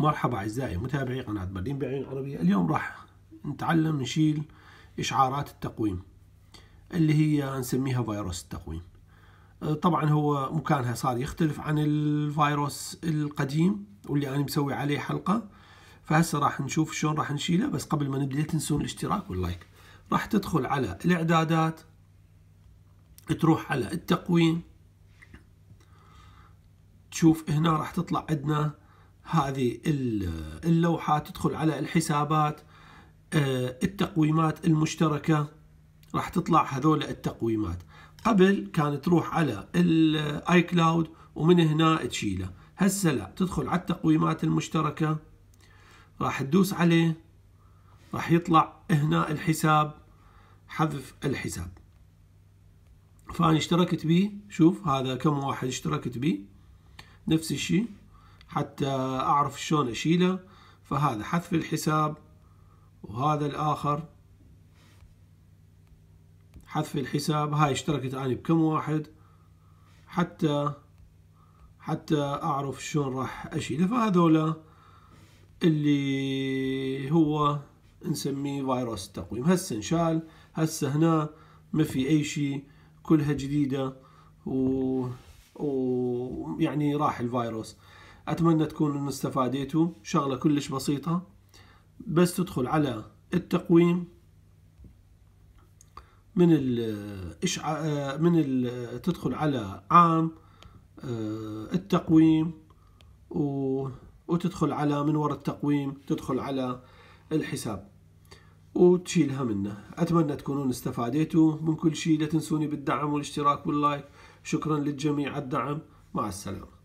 مرحبا أعزائي متابعي قناة برلين بعين العربيه اليوم راح نتعلم نشيل إشعارات التقويم اللي هي نسميها فيروس التقويم أه، طبعا هو مكانها صار يختلف عن الفيروس القديم واللي أنا مسوي عليه حلقة فهسه راح نشوف شلون راح نشيله بس قبل ما نبدأ لا تنسون الاشتراك واللايك راح تدخل على الإعدادات تروح على التقويم تشوف هنا راح تطلع عندنا هذه اللوحة تدخل على الحسابات آه، التقويمات المشتركة راح تطلع هذول التقويمات قبل كانت تروح على الاي كلاود ومن هنا تشيله هسه لا تدخل على التقويمات المشتركة راح تدوس عليه راح يطلع هنا الحساب حذف الحساب فأنا اشتركت به شوف هذا كم واحد اشتركت به نفس الشيء حتى أعرف شلون أشيله فهذا حذف الحساب وهذا الآخر حذف الحساب هاي اشتركت أنا بكم واحد حتى حتى أعرف شلون راح أشيله فهذولا اللي هو نسميه فيروس التقويم هسه انشال هسه هنا ما في أي شيء كلها جديدة و... ويعني راح الفيروس أتمنى تكونوا استفاديتوا شغلة كلش بسيطة بس تدخل على التقويم من ال من ال... تدخل على عام آه، التقويم و... وتدخل على من وراء التقويم تدخل على الحساب وتشيلها منه أتمنى تكونون استفاديتوا من كل شيء لا تنسوني بالدعم والاشتراك واللايك شكرا للجميع على الدعم مع السلامة